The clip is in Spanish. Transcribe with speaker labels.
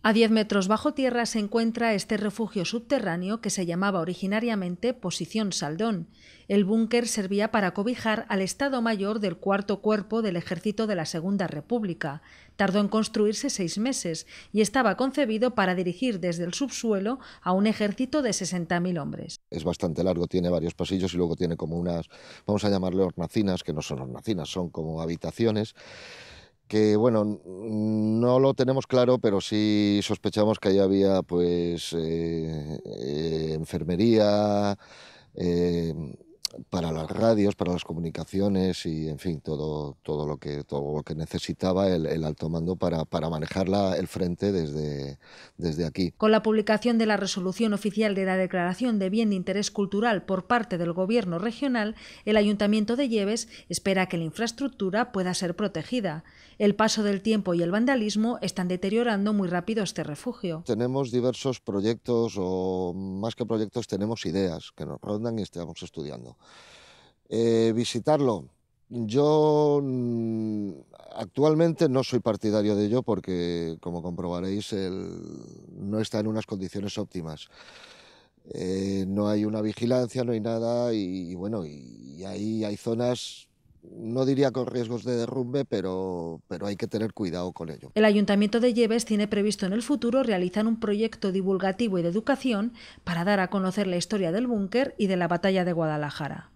Speaker 1: A 10 metros bajo tierra se encuentra este refugio subterráneo que se llamaba originariamente Posición Saldón. El búnker servía para cobijar al Estado Mayor del Cuarto Cuerpo del Ejército de la Segunda República. Tardó en construirse seis meses y estaba concebido para dirigir desde el subsuelo a un ejército de 60.000 hombres.
Speaker 2: Es bastante largo, tiene varios pasillos y luego tiene como unas, vamos a llamarle hornacinas, que no son hornacinas, son como habitaciones que bueno, no lo tenemos claro, pero sí sospechamos que ahí había pues eh, eh, enfermería, eh, para las radios, para las comunicaciones y, en fin, todo, todo, lo, que, todo lo que necesitaba el, alto mando para, para manejar el frente desde, desde aquí.
Speaker 1: Con la publicación de la resolución oficial de la Declaración de Bien de Interés Cultural por parte del Gobierno regional, el Ayuntamiento de Lleves espera que la infraestructura pueda ser protegida. El paso del tiempo y el vandalismo están deteriorando muy rápido este refugio.
Speaker 2: Tenemos diversos proyectos, o más que proyectos, tenemos ideas que nos rondan y estamos estudiando. Eh, visitarlo. Yo mm, actualmente no soy partidario de ello porque, como comprobaréis, no está en unas condiciones óptimas. Eh, no hay una vigilancia, no hay nada y, bueno, y, ahí hay zonas no diría con riesgos de derrumbe, pero, pero hay que tener cuidado con ello.
Speaker 1: El Ayuntamiento de Lleves tiene previsto en el futuro realizar un proyecto divulgativo y de educación para dar a conocer la historia del búnker y de la batalla de Guadalajara.